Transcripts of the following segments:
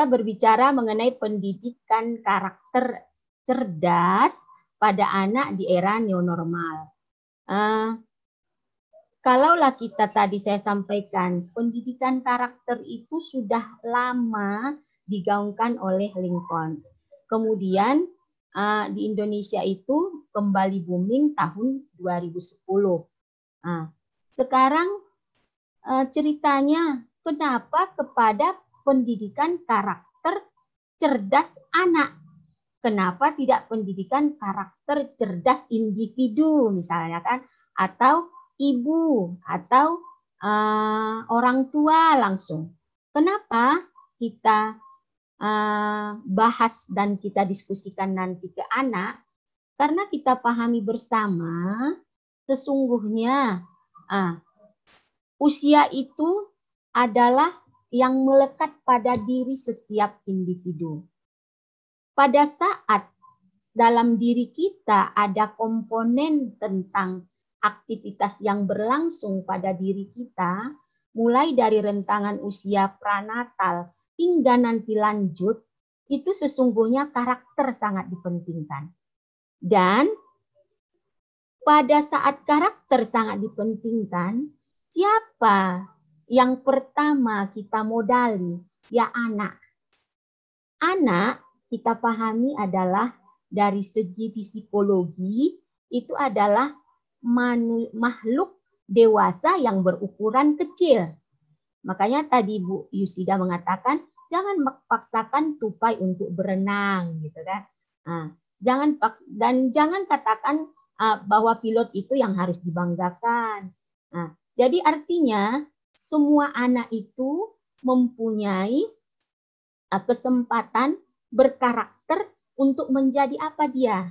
kita berbicara mengenai pendidikan karakter cerdas pada anak di era new normal. Uh, kalaulah kita tadi saya sampaikan, pendidikan karakter itu sudah lama digaungkan oleh Lincoln. Kemudian uh, di Indonesia itu kembali booming tahun 2010. Uh, eh, sekarang uh, ceritanya kenapa kepada pendidikan karakter cerdas anak. Kenapa tidak pendidikan karakter cerdas individu misalnya kan atau ibu atau uh, orang tua langsung. Kenapa kita uh, bahas dan kita diskusikan nanti ke anak? Karena kita pahami bersama sesungguhnya uh, usia itu adalah yang melekat pada diri setiap individu. Pada saat dalam diri kita ada komponen tentang aktivitas yang berlangsung pada diri kita, mulai dari rentangan usia pranatal hingga nanti lanjut, itu sesungguhnya karakter sangat dipentingkan. Dan pada saat karakter sangat dipentingkan, siapa yang pertama kita modali, ya anak. Anak kita pahami adalah dari segi psikologi itu adalah manu, makhluk dewasa yang berukuran kecil. Makanya tadi Bu Yusida mengatakan jangan paksakan tupai untuk berenang gitu kan. Nah, jangan paks dan jangan katakan uh, bahwa pilot itu yang harus dibanggakan. Nah, jadi artinya semua anak itu mempunyai uh, kesempatan berkarakter untuk menjadi apa dia.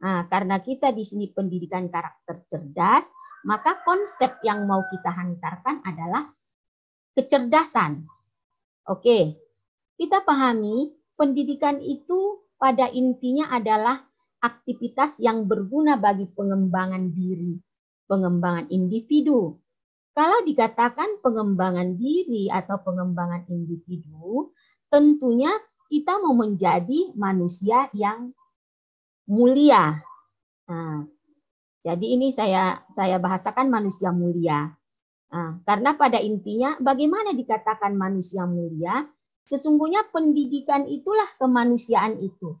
Nah, karena kita di sini pendidikan karakter cerdas, maka konsep yang mau kita hantarkan adalah kecerdasan. Oke, kita pahami pendidikan itu pada intinya adalah aktivitas yang berguna bagi pengembangan diri, pengembangan individu, kalau dikatakan pengembangan diri atau pengembangan individu, tentunya kita mau menjadi manusia yang mulia. Nah, jadi ini saya saya bahasakan manusia mulia. Nah, karena pada intinya bagaimana dikatakan manusia mulia? Sesungguhnya pendidikan itulah kemanusiaan itu.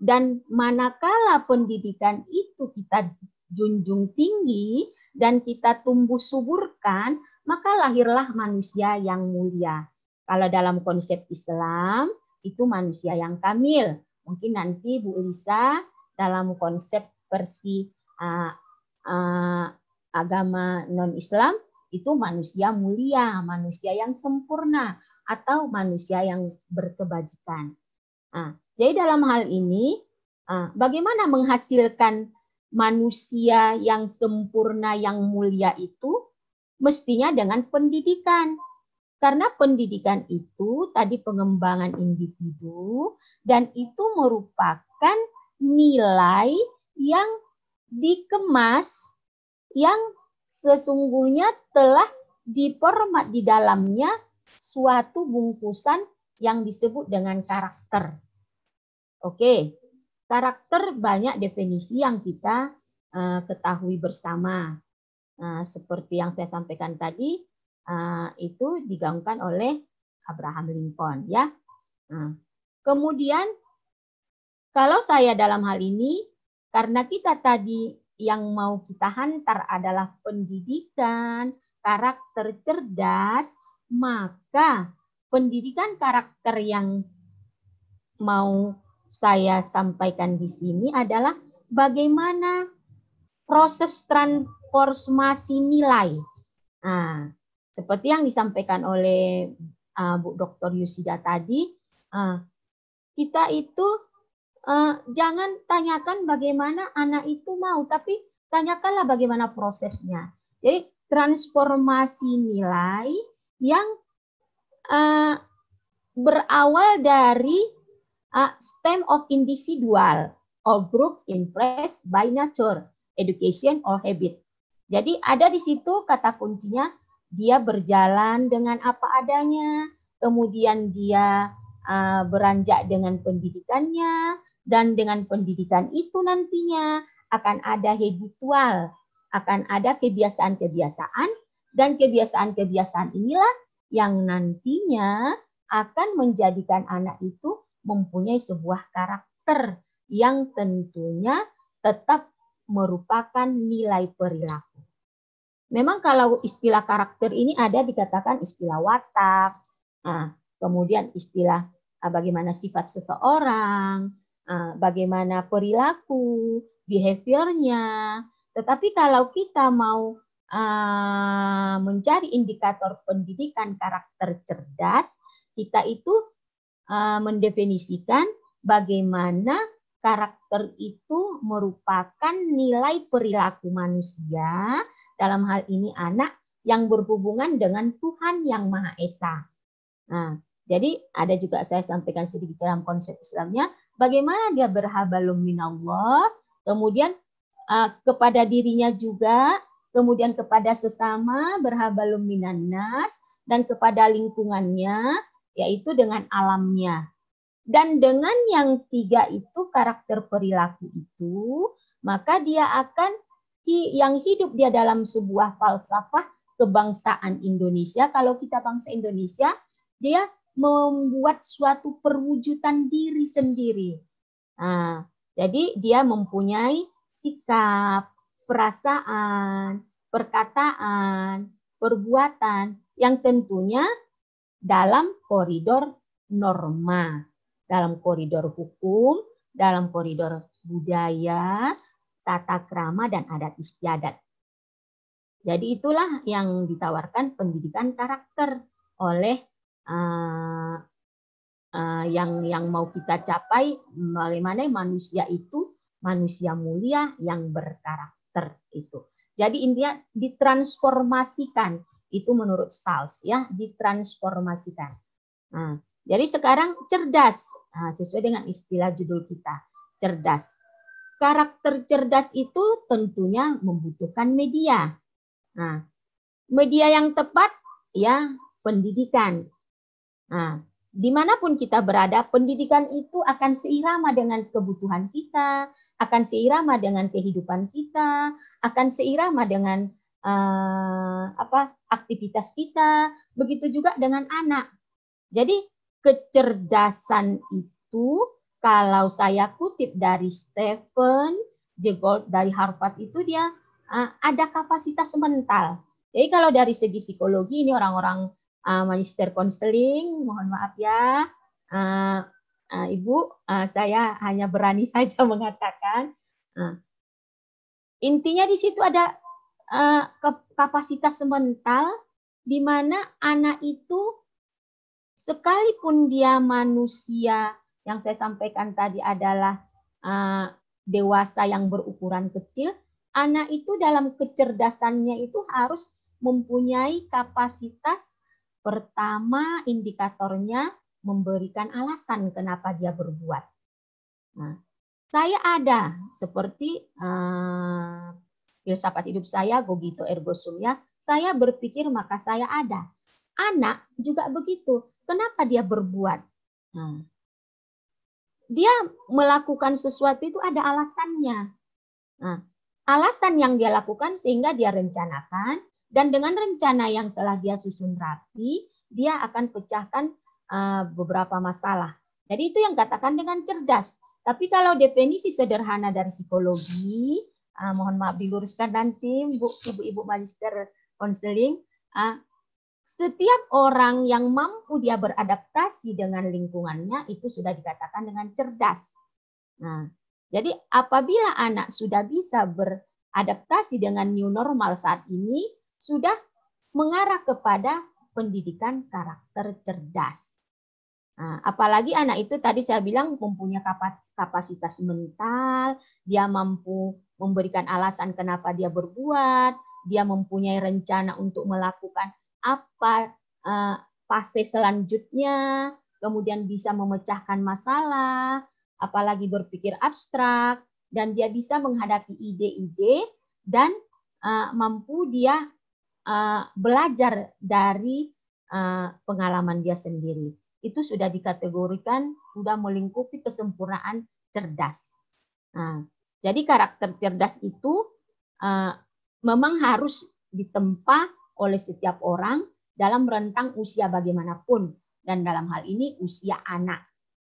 Dan manakala pendidikan itu kita junjung tinggi, dan kita tumbuh suburkan, maka lahirlah manusia yang mulia. Kalau dalam konsep Islam, itu manusia yang kamil. Mungkin nanti Bu Lisa dalam konsep versi uh, uh, agama non-Islam, itu manusia mulia, manusia yang sempurna, atau manusia yang berkebajikan. Nah, jadi dalam hal ini, bagaimana menghasilkan manusia yang sempurna, yang mulia itu mestinya dengan pendidikan. Karena pendidikan itu tadi pengembangan individu dan itu merupakan nilai yang dikemas yang sesungguhnya telah dipermat di dalamnya suatu bungkusan yang disebut dengan karakter. Oke, Karakter banyak definisi yang kita eh, ketahui bersama. Uh, seperti yang saya sampaikan tadi, eh, itu digaungkan oleh Abraham Lincoln. ya. Nah, kemudian, kalau saya dalam hal ini, karena kita tadi yang mau kita hantar adalah pendidikan, karakter cerdas, maka pendidikan karakter yang mau saya sampaikan di sini adalah bagaimana proses transformasi nilai. Nah, seperti yang disampaikan oleh uh, Bu Dr. Yusida tadi, uh, kita itu uh, jangan tanyakan bagaimana anak itu mau, tapi tanyakanlah bagaimana prosesnya. Jadi transformasi nilai yang uh, berawal dari a stem of individual or group impressed by nature, education or habit. Jadi ada di situ kata kuncinya dia berjalan dengan apa adanya, kemudian dia uh, beranjak dengan pendidikannya dan dengan pendidikan itu nantinya akan ada habitual, akan ada kebiasaan-kebiasaan dan kebiasaan-kebiasaan inilah yang nantinya akan menjadikan anak itu mempunyai sebuah karakter yang tentunya tetap merupakan nilai perilaku. Memang kalau istilah karakter ini ada dikatakan istilah watak, ah, kemudian istilah ah, bagaimana sifat seseorang, ah, bagaimana perilaku, behaviornya. Tetapi kalau kita mau mencari indikator pendidikan karakter cerdas, kita itu Eh, mendefinisikan bagaimana karakter itu merupakan nilai perilaku manusia, dalam hal ini anak, yang berhubungan dengan Tuhan Yang Maha Esa. Nah, jadi ada juga saya sampaikan sedikit dalam konsep Islamnya, bagaimana dia berhabalum minallah, kemudian uh, kepada dirinya juga, kemudian kepada sesama berhabalum minannas, dan kepada lingkungannya, yaitu dengan alamnya. Dan dengan yang tiga itu karakter perilaku itu, maka dia akan yang hidup dia dalam sebuah falsafah kebangsaan Indonesia. Kalau kita bangsa Indonesia, dia membuat suatu perwujudan diri sendiri. Nah, jadi dia mempunyai sikap, perasaan, perkataan, perbuatan yang tentunya dalam koridor norma, dalam koridor hukum, dalam koridor budaya, tata krama, dan adat istiadat. Jadi itulah yang ditawarkan pendidikan karakter oleh uh, uh, yang yang mau kita capai bagaimana manusia itu manusia mulia yang berkarakter itu. Jadi intinya ditransformasikan itu menurut Sals ya ditransformasikan. Nah, jadi sekarang cerdas nah, sesuai dengan istilah judul kita cerdas. Karakter cerdas itu tentunya membutuhkan media. Nah, media yang tepat ya pendidikan. Nah, dimanapun kita berada, pendidikan itu akan seirama dengan kebutuhan kita, akan seirama dengan kehidupan kita, akan seirama dengan uh, apa aktivitas kita, begitu juga dengan anak. Jadi kecerdasan itu kalau saya kutip dari Stephen Jegold dari Harvard itu dia uh, ada kapasitas mental. Jadi kalau dari segi psikologi ini orang-orang uh, magister konseling, mohon maaf ya, uh, Ibu, saya hanya berani saja mengatakan. intinya di situ ada uh, ke, kapasitas mental di mana anak itu sekalipun dia manusia yang saya sampaikan tadi adalah uh, dewasa yang berukuran kecil, anak itu dalam kecerdasannya itu harus mempunyai kapasitas pertama indikatornya memberikan alasan kenapa dia berbuat. Nah, saya ada seperti uh, filsafat hidup saya, Gogito Ergo Sum ya, saya berpikir maka saya ada. Anak juga begitu. Kenapa dia berbuat? Hmm. dia melakukan sesuatu itu ada alasannya. Nah, alasan yang dia lakukan sehingga dia rencanakan dan dengan rencana yang telah dia susun rapi, dia akan pecahkan uh, beberapa masalah. Jadi itu yang katakan dengan cerdas. Tapi kalau definisi sederhana dari psikologi, uh, mohon maaf diluruskan nanti Bu ibu-ibu magister konseling uh, ah, setiap orang yang mampu dia beradaptasi dengan lingkungannya itu sudah dikatakan dengan cerdas. Nah, jadi apabila anak sudah bisa beradaptasi dengan new normal saat ini sudah mengarah kepada pendidikan karakter cerdas. Nah, apalagi anak itu tadi saya bilang mempunyai kapasitas mental, dia mampu memberikan alasan kenapa dia berbuat, dia mempunyai rencana untuk melakukan apa eh, fase selanjutnya, kemudian bisa memecahkan masalah, apalagi berpikir abstrak, dan dia bisa menghadapi ide-ide dan eh, mampu dia eh, belajar dari pengalaman dia sendiri. Itu sudah dikategorikan, sudah melingkupi kesempurnaan cerdas. Nah, jadi karakter cerdas itu uh, memang harus ditempa oleh setiap orang dalam rentang usia bagaimanapun dan dalam hal ini usia anak.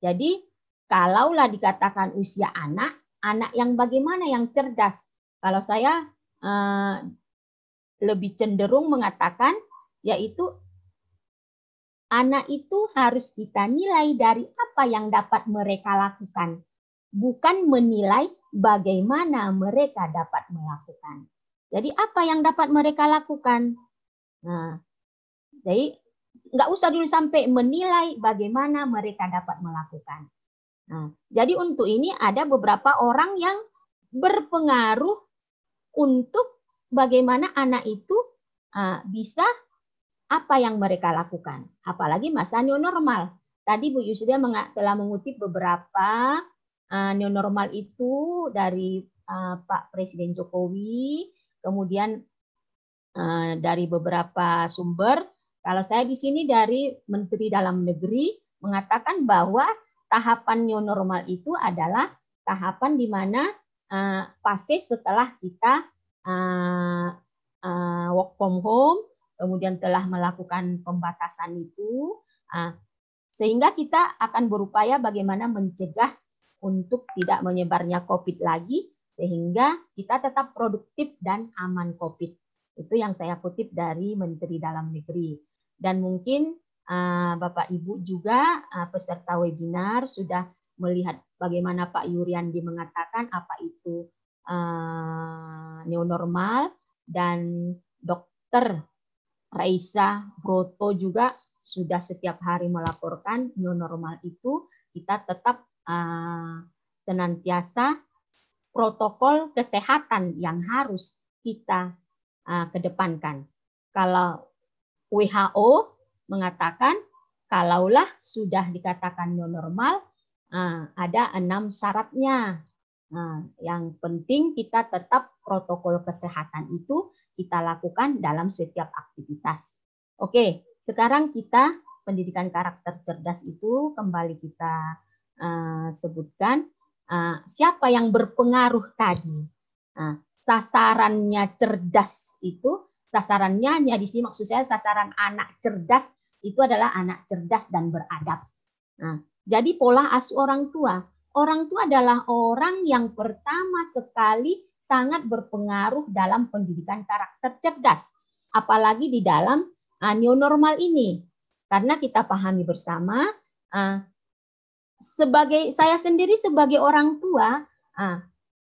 Jadi kalaulah dikatakan usia anak, anak yang bagaimana yang cerdas? Kalau saya uh, lebih cenderung mengatakan yaitu anak itu harus kita nilai dari apa yang dapat mereka lakukan, bukan menilai bagaimana mereka dapat melakukan. Jadi apa yang dapat mereka lakukan? Nah, jadi nggak usah dulu sampai menilai bagaimana mereka dapat melakukan. Nah, jadi untuk ini ada beberapa orang yang berpengaruh untuk bagaimana anak itu uh, bisa apa yang mereka lakukan. Apalagi masa new normal. Tadi Bu Yusdia telah mengutip beberapa uh, new normal itu dari uh, Pak Presiden Jokowi, kemudian uh, dari beberapa sumber. Kalau saya di sini dari Menteri Dalam Negeri mengatakan bahwa tahapan new normal itu adalah tahapan di mana uh, fase setelah kita uh, uh, work from home, kemudian telah melakukan pembatasan itu, uh, sehingga kita akan berupaya bagaimana mencegah untuk tidak menyebarnya COVID lagi, sehingga kita tetap produktif dan aman COVID. Itu yang saya kutip dari Menteri Dalam Negeri. Dan mungkin eh, Bapak Ibu juga eh, peserta webinar sudah melihat bagaimana Pak di mengatakan apa itu eh, new normal dan Dokter Raisa Broto juga sudah setiap hari melaporkan new itu kita tetap Eh, senantiasa protokol kesehatan yang harus kita eh, kedepankan. Kalau WHO mengatakan kalaulah sudah dikatakan new normal eh, ada enam syaratnya. yang penting kita tetap protokol kesehatan itu kita lakukan dalam setiap aktivitas. Oke, sekarang kita pendidikan karakter cerdas itu kembali kita Eh, sebutkan uh, siapa yang berpengaruh tadi. Uh, sasarannya cerdas itu, sasarannya ya di sini maksud saya sasaran anak cerdas itu adalah anak cerdas dan beradab. Nah, jadi pola asu orang tua. Orang tua adalah orang yang pertama sekali sangat berpengaruh dalam pendidikan karakter cerdas, apalagi di dalam uh, new normal ini. Karena kita pahami bersama uh, sebagai saya sendiri sebagai orang tua, ah,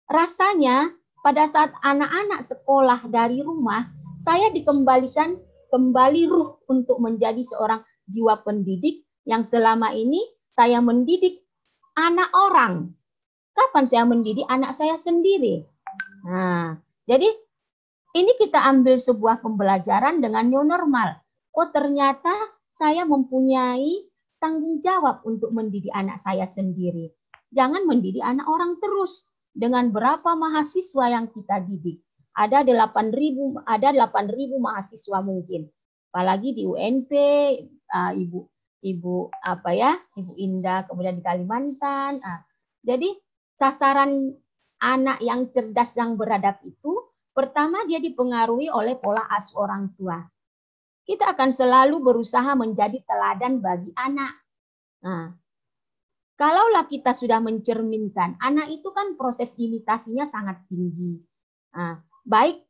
rasanya pada saat anak-anak sekolah dari rumah, saya dikembalikan kembali ruh untuk menjadi seorang jiwa pendidik yang selama ini saya mendidik anak orang. Kapan saya mendidik anak saya sendiri? Nah, jadi ini kita ambil sebuah pembelajaran dengan new normal. Oh, ternyata saya mempunyai tanggung jawab untuk mendidik anak saya sendiri. Jangan mendidik anak orang terus dengan berapa mahasiswa yang kita didik. Ada 8.000 ada 8.000 mahasiswa mungkin. Apalagi di UNP uh, ah, Ibu Ibu apa ya? Ibu Indah kemudian di Kalimantan. Uh. Jadi sasaran anak yang cerdas yang beradab itu pertama dia dipengaruhi oleh pola asuh orang tua kita akan selalu berusaha menjadi teladan bagi anak. Nah, kalaulah kita sudah mencerminkan, anak itu kan proses imitasinya sangat tinggi. Nah, baik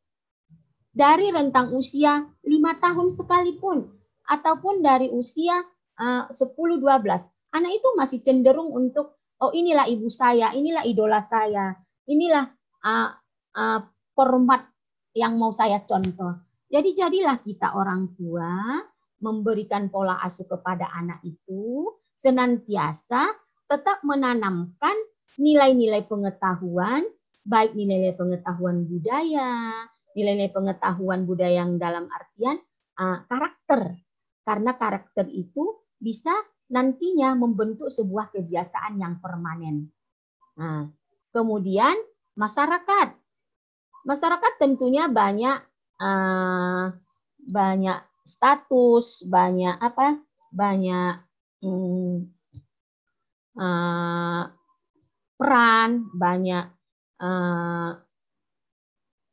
dari rentang usia lima tahun sekalipun, ataupun dari usia 10-12. Eh, anak itu masih cenderung untuk, oh inilah ibu saya, inilah idola saya, inilah uh, eh, uh, eh, format yang mau saya contoh. Jadi jadilah kita orang tua memberikan pola asuh kepada anak itu senantiasa tetap menanamkan nilai-nilai pengetahuan, baik nilai-nilai pengetahuan budaya, nilai-nilai pengetahuan budaya yang dalam artian uh, karakter. Karena karakter itu bisa nantinya membentuk sebuah kebiasaan yang permanen. Nah, kemudian masyarakat. Masyarakat tentunya banyak Eh, banyak status, banyak apa, banyak um, uh, peran, banyak uh,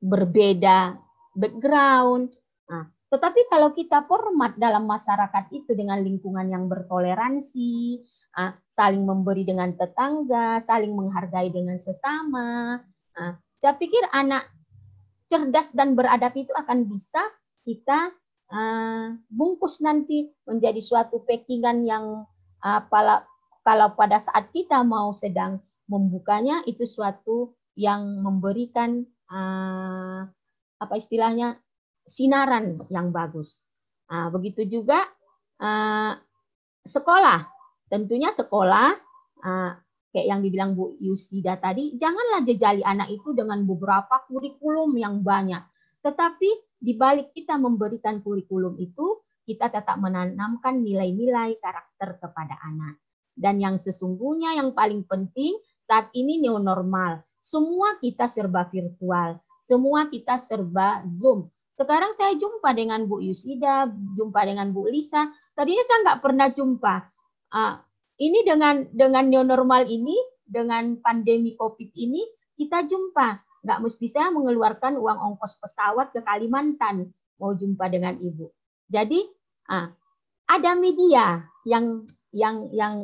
berbeda background. Nah, tetapi kalau kita format dalam masyarakat itu dengan lingkungan yang bertoleransi, uh, saling memberi dengan tetangga, saling menghargai dengan sesama, uh, saya pikir anak cerdas dan beradab itu akan bisa kita uh, bungkus nanti menjadi suatu packingan yang uh, kalau pada saat kita mau sedang membukanya itu suatu yang memberikan uh, apa istilahnya sinaran yang bagus. Nah, begitu juga uh, sekolah, tentunya sekolah uh, kayak yang dibilang Bu Yusida tadi, janganlah jejali anak itu dengan beberapa kurikulum yang banyak. Tetapi di balik kita memberikan kurikulum itu, kita tetap menanamkan nilai-nilai karakter kepada anak. Dan yang sesungguhnya yang paling penting saat ini neonormal. normal. Semua kita serba virtual, semua kita serba Zoom. Sekarang saya jumpa dengan Bu Yusida, jumpa dengan Bu Lisa. Tadinya saya nggak pernah jumpa. Uh, ini dengan dengan new normal ini, dengan pandemi Covid ini kita jumpa. Nggak mesti saya mengeluarkan uang ongkos pesawat ke Kalimantan mau jumpa dengan ibu. Jadi ah, ada media yang yang yang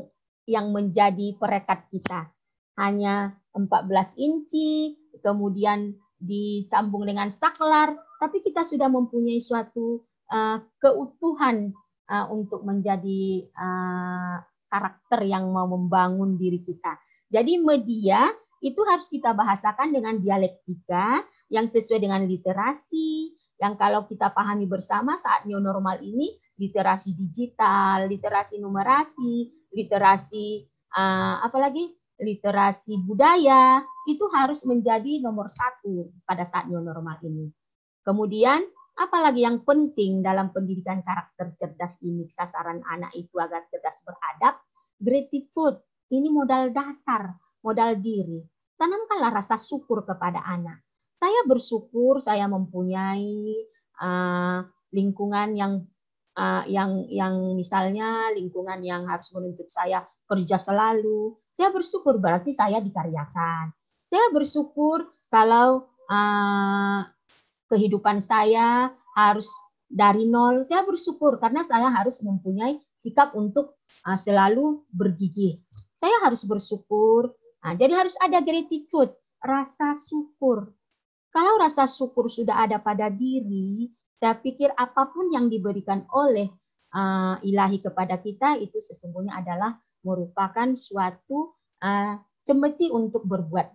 yang menjadi perekat kita. Hanya 14 inci, kemudian disambung dengan saklar, tapi kita sudah mempunyai suatu uh, keutuhan uh, untuk menjadi uh, karakter yang mau membangun diri kita. Jadi media itu harus kita bahasakan dengan dialektika yang sesuai dengan literasi, yang kalau kita pahami bersama saat new normal ini, literasi digital, literasi numerasi, literasi uh, eh, apalagi literasi budaya itu harus menjadi nomor satu pada saat new normal ini. Kemudian Apalagi yang penting dalam pendidikan karakter cerdas ini, sasaran anak itu agar cerdas beradab, gratitude, ini modal dasar, modal diri. Tanamkanlah rasa syukur kepada anak. Saya bersyukur saya mempunyai uh, lingkungan yang uh, yang yang misalnya lingkungan yang harus menuntut saya kerja selalu. Saya bersyukur berarti saya dikaryakan. Saya bersyukur kalau uh, kehidupan saya harus dari nol. Saya bersyukur karena saya harus mempunyai sikap untuk uh, selalu bergigi. Saya harus bersyukur. Nah, jadi harus ada gratitude, rasa syukur. Kalau rasa syukur sudah ada pada diri, saya pikir apapun yang diberikan oleh uh, ilahi kepada kita itu sesungguhnya adalah merupakan suatu uh, cemeti untuk berbuat,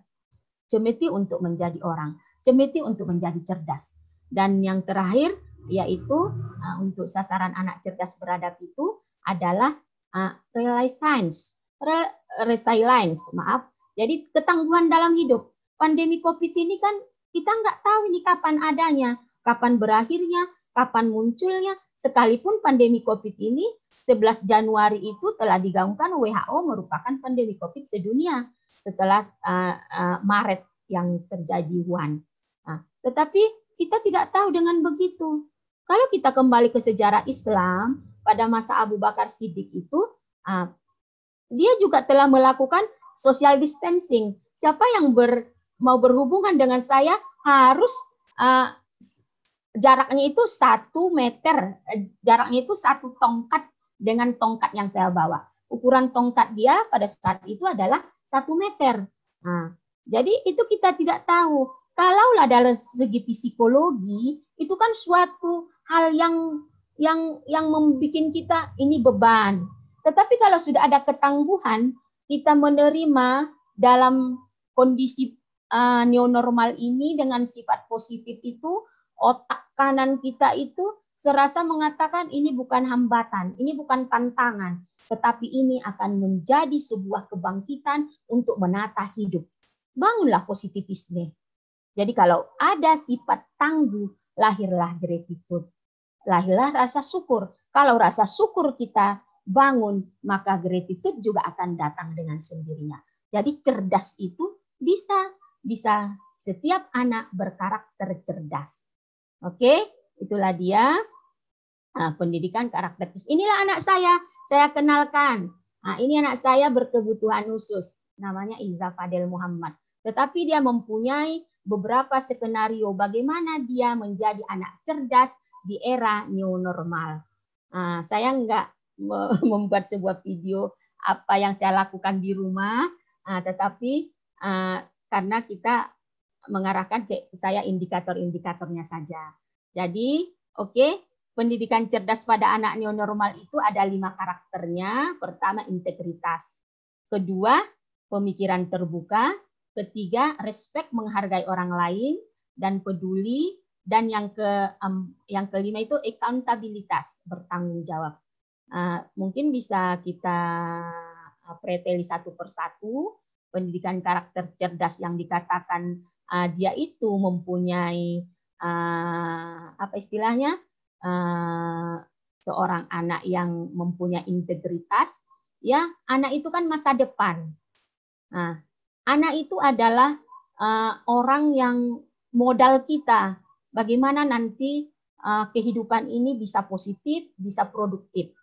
cemeti untuk menjadi orang cemeti untuk menjadi cerdas. Dan yang terakhir yaitu uh, untuk sasaran anak cerdas beradab itu adalah uh, resilience, re, resilience, maaf. Jadi ketangguhan dalam hidup. Pandemi COVID ini kan kita nggak tahu ini kapan adanya, kapan berakhirnya, kapan munculnya. Sekalipun pandemi COVID ini 11 Januari itu telah digaungkan WHO merupakan pandemi COVID sedunia setelah uh, uh, Maret yang terjadi Wuhan. Tetapi kita tidak tahu dengan begitu. Kalau kita kembali ke sejarah Islam pada masa Abu Bakar Siddiq itu, ah, dia juga telah melakukan social distancing. Siapa yang ber, mau berhubungan dengan saya harus ah, jaraknya itu satu meter, eh, jaraknya itu satu tongkat dengan tongkat yang saya bawa. Ukuran tongkat dia pada saat itu adalah satu meter. Nah, jadi itu kita tidak tahu. Kalaulah dalam segi psikologi itu kan suatu hal yang yang yang membuat kita ini beban. Tetapi kalau sudah ada ketangguhan, kita menerima dalam kondisi uh, neonormal ini dengan sifat positif itu otak kanan kita itu serasa mengatakan ini bukan hambatan, ini bukan tantangan, tetapi ini akan menjadi sebuah kebangkitan untuk menata hidup. Bangunlah positivisme. Jadi kalau ada sifat tangguh, lahirlah gratitude. Lahirlah rasa syukur. Kalau rasa syukur kita bangun, maka gratitude juga akan datang dengan sendirinya. Jadi cerdas itu bisa bisa setiap anak berkarakter cerdas. Oke, itulah dia nah, pendidikan karakter Inilah anak saya, saya kenalkan. Nah, ini anak saya berkebutuhan khusus, namanya Iza Fadel Muhammad. Tetapi dia mempunyai beberapa skenario bagaimana dia menjadi anak cerdas di era new normal. Nah, saya enggak membuat sebuah video apa yang saya lakukan di rumah, ah, tetapi ah, karena kita mengarahkan ke saya indikator-indikatornya saja. Jadi, oke, okay, pendidikan cerdas pada anak new normal itu ada lima karakternya. Pertama, integritas. Kedua, pemikiran terbuka. Ketiga, respect menghargai orang lain dan peduli dan yang ke um, yang kelima itu akuntabilitas bertanggung jawab. Uh, mungkin bisa kita eh, preteli satu persatu pendidikan karakter cerdas yang dikatakan uh, dia itu mempunyai uh, apa istilahnya uh, seorang anak yang mempunyai integritas ya anak itu kan masa depan nah Anak itu adalah uh, orang yang modal kita. Bagaimana nanti uh, kehidupan ini bisa positif, bisa produktif.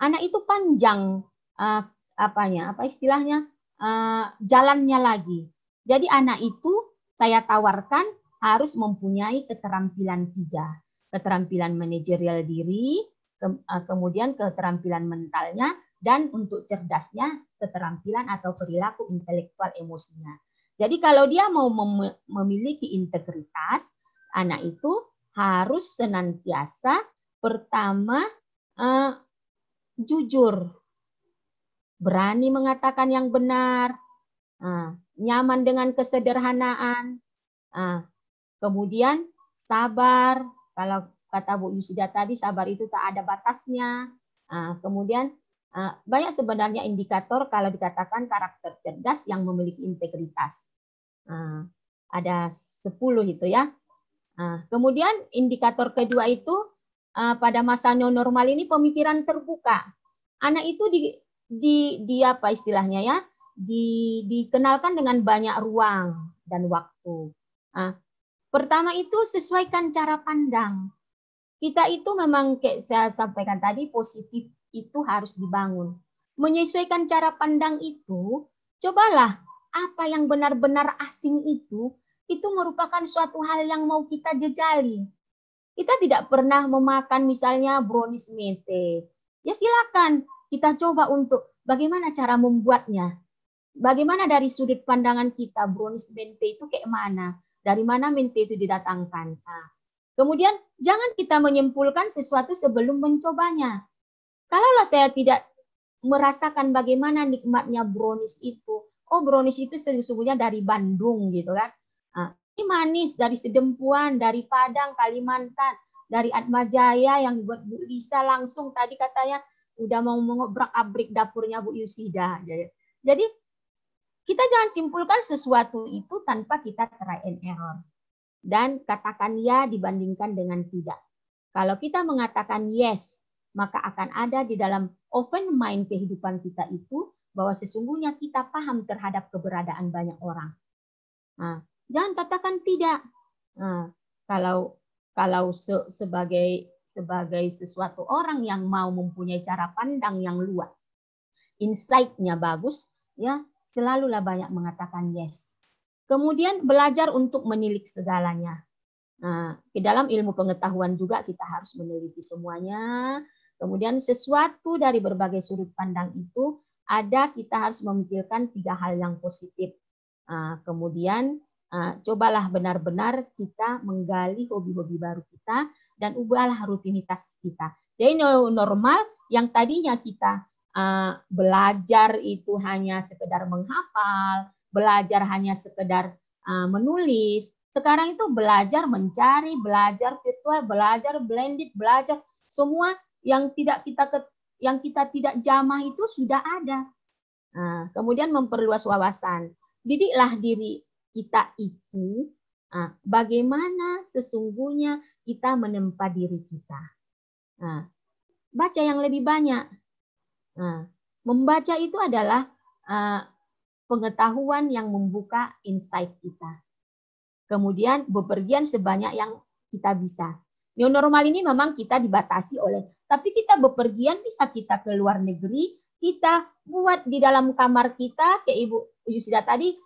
Anak itu panjang uh, apanya, apa istilahnya uh, jalannya lagi. Jadi anak itu saya tawarkan harus mempunyai keterampilan tiga, keterampilan manajerial diri, ke, uh, kemudian keterampilan mentalnya, dan untuk cerdasnya keterampilan atau perilaku intelektual emosinya. Jadi kalau dia mau memiliki integritas, anak itu harus senantiasa pertama eh, jujur, berani mengatakan yang benar, eh, nyaman dengan kesederhanaan, eh, kemudian sabar. Kalau kata Bu Yusida tadi, sabar itu tak ada batasnya. Eh, kemudian Eh, banyak sebenarnya indikator kalau dikatakan karakter cerdas yang memiliki integritas. Eh, ada 10 itu ya. Eh, kemudian indikator kedua itu pada masa normal ini pemikiran terbuka. Anak itu di, di, di apa istilahnya ya? Di, dikenalkan dengan banyak ruang dan waktu. Pertama itu sesuaikan cara pandang. Kita itu memang kayak saya sampaikan tadi positif itu harus dibangun. Menyesuaikan cara pandang itu, cobalah apa yang benar-benar asing itu, itu merupakan suatu hal yang mau kita jejali. Kita tidak pernah memakan misalnya brownies mete. Ya silakan, kita coba untuk bagaimana cara membuatnya. Bagaimana dari sudut pandangan kita brownies mente itu kayak mana? Dari mana mente itu didatangkan? Nah, Kemudian, jangan kita menyimpulkan sesuatu sebelum mencobanya. Kalaulah saya tidak merasakan bagaimana nikmatnya brownies itu, oh brownies itu sesungguhnya dari Bandung gitu kan. Nah, ini manis dari Sedempuan, dari Padang, Kalimantan, dari Atmajaya yang buat Bu Lisa langsung tadi katanya udah mau mengobrak-abrik dapurnya Bu Yusida. Jadi kita jangan simpulkan sesuatu itu tanpa kita try and error. Dan katakan ya dibandingkan dengan tidak. Kalau kita mengatakan yes maka akan ada di dalam open mind kehidupan kita itu bahwa sesungguhnya kita paham terhadap keberadaan banyak orang. Nah, jangan katakan tidak. Nah, kalau kalau se sebagai sebagai sesuatu orang yang mau mempunyai cara pandang yang luas, insight-nya bagus, ya selalulah banyak mengatakan yes. Kemudian belajar untuk menilik segalanya. Nah, di dalam ilmu pengetahuan juga kita harus meneliti semuanya, Kemudian sesuatu dari berbagai sudut pandang itu ada kita harus memikirkan tiga hal yang positif. Ah, kemudian ah, cobalah benar-benar kita menggali hobi-hobi baru kita dan ubahlah rutinitas kita. Jadi normal yang tadinya kita ah, belajar itu hanya sekedar menghafal, belajar hanya sekedar menulis. Sekarang itu belajar mencari, belajar virtual, belajar blended, belajar semua yang tidak kita yang kita tidak jamah itu sudah ada. Nah, kemudian memperluas wawasan. Didiklah diri kita itu nah, bagaimana sesungguhnya kita menempa diri kita. Nah, baca yang lebih banyak. Nah, membaca itu adalah uh, pengetahuan yang membuka insight kita. Kemudian bepergian sebanyak yang kita bisa. New normal ini memang kita dibatasi oleh, tapi kita bepergian bisa kita ke luar negeri, kita buat di dalam kamar kita, kayak Ibu Yusida tadi,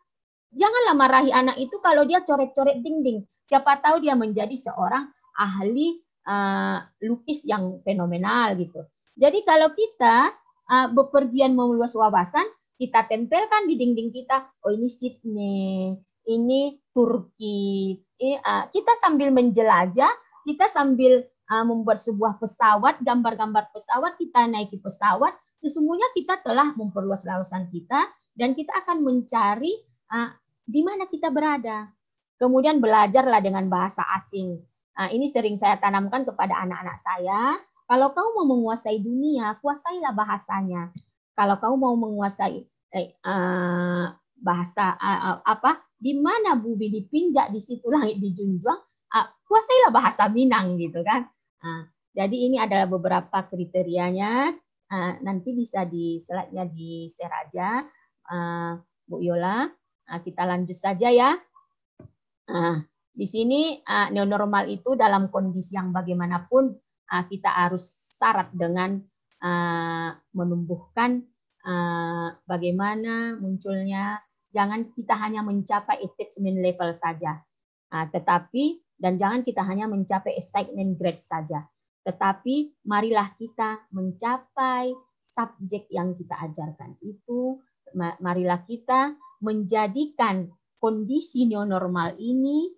janganlah marahi anak itu kalau dia coret-coret dinding. Siapa tahu dia menjadi seorang ahli uh, eh, lukis yang fenomenal gitu. Jadi kalau kita uh, bepergian meluas wawasan, kita tempelkan di dinding kita, oh ini Sydney, ini Turki, ini, uh, kita sambil menjelajah kita sambil uh, membuat sebuah pesawat, gambar-gambar pesawat, kita naiki pesawat, sesungguhnya kita telah memperluas lawasan kita dan kita akan mencari uh, di mana kita berada. Kemudian belajarlah dengan bahasa asing. Uh, ini sering saya tanamkan kepada anak-anak saya. Kalau kau mau menguasai dunia, kuasailah bahasanya. Kalau kau mau menguasai eh, uh, bahasa uh, apa, di mana bumi dipinjak, di situ langit dijunjung, uh, kuasailah bahasa Minang gitu kan. Uh, jadi ini adalah beberapa kriterianya. Uh, nanti bisa di slide-nya di share aja, uh, Bu Yola. Uh, kita lanjut saja ya. Uh, di sini uh, neonormal itu dalam kondisi yang bagaimanapun uh, kita harus syarat dengan uh, menumbuhkan uh, bagaimana munculnya. Jangan kita hanya mencapai attachment level saja, uh, tetapi dan jangan kita hanya mencapai excitement grade saja. Tetapi marilah kita mencapai subjek yang kita ajarkan itu. Marilah kita menjadikan kondisi new normal ini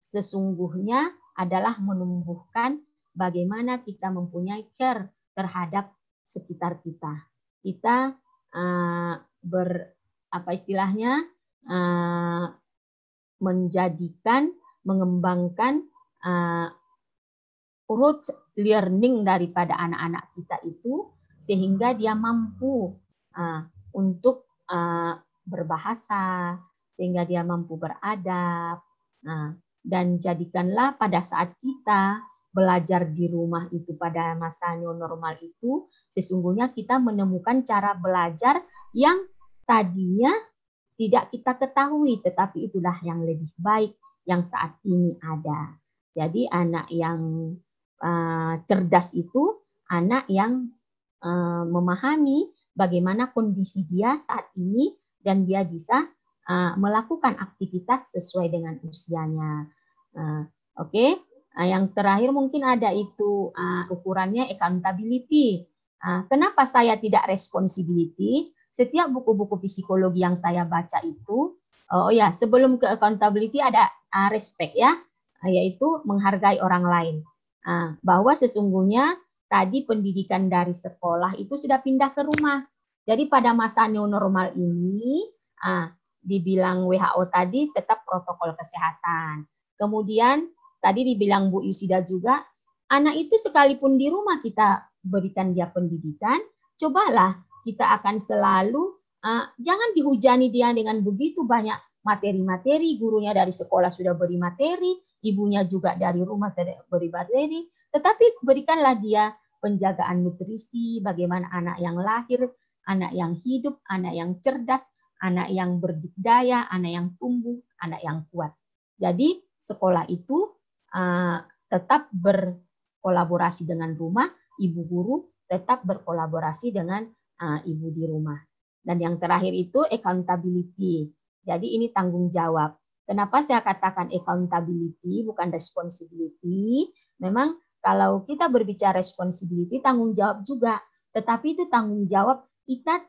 sesungguhnya adalah menumbuhkan bagaimana kita mempunyai care terhadap sekitar kita. Kita uh, ber apa istilahnya menjadikan mengembangkan uh, eh, root learning daripada anak-anak kita itu sehingga dia mampu uh, untuk uh, berbahasa, sehingga dia mampu beradab. Nah, dan jadikanlah pada saat kita belajar di rumah itu pada masa new normal itu, sesungguhnya kita menemukan cara belajar yang tadinya tidak kita ketahui, tetapi itulah yang lebih baik yang saat ini ada. Jadi anak yang uh, cerdas itu anak yang uh, memahami bagaimana kondisi dia saat ini dan dia bisa uh, melakukan aktivitas sesuai dengan usianya. Uh, Oke, okay? uh, yang terakhir mungkin ada itu uh, ukurannya accountability. Uh, kenapa saya tidak responsibility? Setiap buku-buku psikologi yang saya baca itu, oh ya sebelum ke accountability ada uh, respect ya, uh, yaitu menghargai orang lain. Uh, bahwa sesungguhnya tadi pendidikan dari sekolah itu sudah pindah ke rumah. Jadi pada masa new normal ini, uh, dibilang WHO tadi tetap protokol kesehatan. Kemudian tadi dibilang Bu Yusida juga, anak itu sekalipun di rumah kita berikan dia pendidikan, cobalah kita akan selalu uh, jangan dihujani dia dengan begitu banyak materi-materi, gurunya dari sekolah sudah beri materi, ibunya juga dari rumah beri materi, tetapi berikanlah dia ya, penjagaan nutrisi, bagaimana anak yang lahir, anak yang hidup, anak yang cerdas, anak yang berdaya, anak yang tumbuh, anak yang kuat. Jadi sekolah itu uh, tetap berkolaborasi dengan rumah, ibu guru tetap berkolaborasi dengan uh, ibu di rumah. Dan yang terakhir itu accountability. Jadi ini tanggung jawab. Kenapa saya katakan accountability bukan responsibility? Memang kalau kita berbicara responsibility tanggung jawab juga, tetapi itu tanggung jawab kita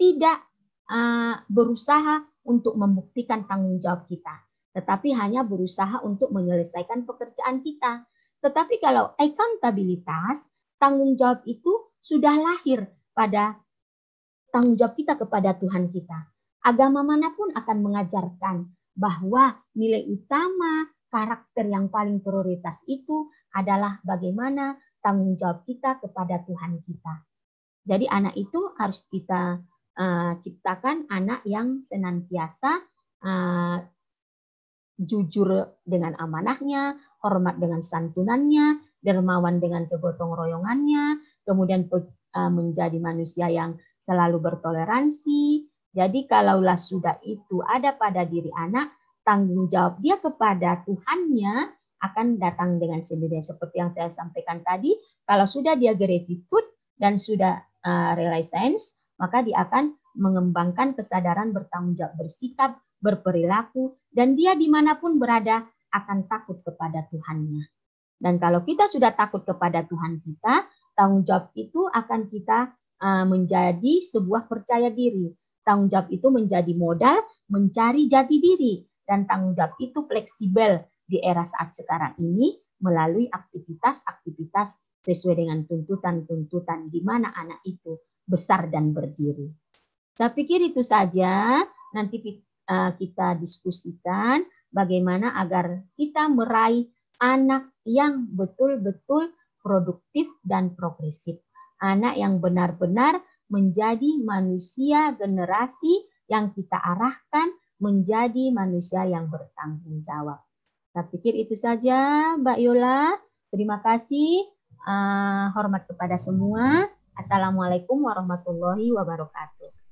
tidak uh, berusaha untuk membuktikan tanggung jawab kita, tetapi hanya berusaha untuk menyelesaikan pekerjaan kita. Tetapi kalau accountability, tanggung jawab itu sudah lahir pada tanggung jawab kita kepada Tuhan kita. Agama manapun akan mengajarkan bahwa nilai utama karakter yang paling prioritas itu adalah bagaimana tanggung jawab kita kepada Tuhan kita. Jadi anak itu harus kita uh, ciptakan anak yang senantiasa uh, jujur dengan amanahnya, hormat dengan santunannya, dermawan dengan kegotong royongannya, kemudian uh, menjadi manusia yang selalu bertoleransi, jadi kalaulah sudah itu ada pada diri anak, tanggung jawab dia kepada Tuhannya akan datang dengan sendirinya. Seperti yang saya sampaikan tadi, kalau sudah dia gratitude dan sudah uh, realize, maka dia akan mengembangkan kesadaran bertanggung jawab, bersikap, berperilaku, dan dia dimanapun berada akan takut kepada Tuhannya. Dan kalau kita sudah takut kepada Tuhan kita, tanggung jawab itu akan kita uh, menjadi sebuah percaya diri Tanggung jawab itu menjadi modal mencari jati diri dan tanggung jawab itu fleksibel di era saat sekarang ini melalui aktivitas-aktivitas sesuai dengan tuntutan-tuntutan di mana anak itu besar dan berdiri. Saya pikir itu saja. Nanti eh, kita diskusikan bagaimana agar kita meraih anak yang betul-betul produktif dan progresif. Anak yang benar-benar menjadi manusia generasi yang kita arahkan menjadi manusia yang bertanggung jawab. Saya pikir itu saja, Mbak Yola. Terima kasih. Uh, hormat kepada semua. Assalamualaikum warahmatullahi wabarakatuh.